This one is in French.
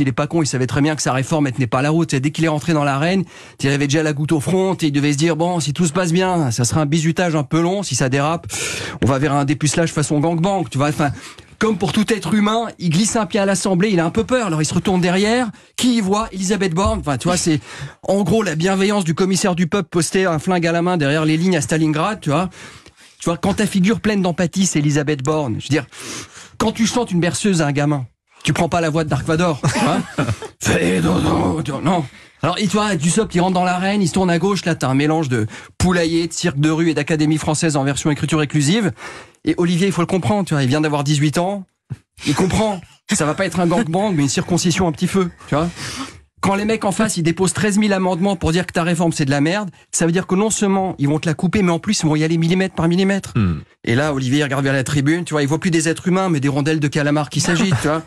il est pas con, il savait très bien que sa réforme n'était pas la route. Dès qu'il est rentré dans l'arène, il avait déjà la goutte au front et il devait se dire bon, si tout se passe bien, ça sera un bizutage un peu long, si ça dérape, on va vers un dépucelage façon gangbang, tu vois. Enfin, comme pour tout être humain, il glisse un pied à l'Assemblée, il a un peu peur, alors il se retourne derrière. Qui y voit Elisabeth Borne. Enfin, tu vois, c'est en gros la bienveillance du commissaire du peuple posté un flingue à la main derrière les lignes à Stalingrad, tu vois. Tu vois, quand ta figure pleine d'empathie, c'est Elisabeth Borne. Je veux dire, quand tu chantes une berceuse à un gamin, tu prends pas la voix de Dark Vador. Hein non. Alors, et toi, sop, il rentre dans l'arène, il se tourne à gauche. Là, t'as un mélange de poulailler, de cirque de rue et d'académie française en version écriture exclusive. Et Olivier, il faut le comprendre, tu vois, il vient d'avoir 18 ans. Il comprend. Ça va pas être un gangbang, mais une circoncision un petit feu, tu vois. Quand les mecs en face, ils déposent 13 000 amendements pour dire que ta réforme, c'est de la merde, ça veut dire que non seulement ils vont te la couper, mais en plus, ils vont y aller millimètre par millimètre. Hmm. Et là, Olivier, il regarde vers la tribune, tu vois, il voit plus des êtres humains, mais des rondelles de calamar qui s'agitent, tu vois.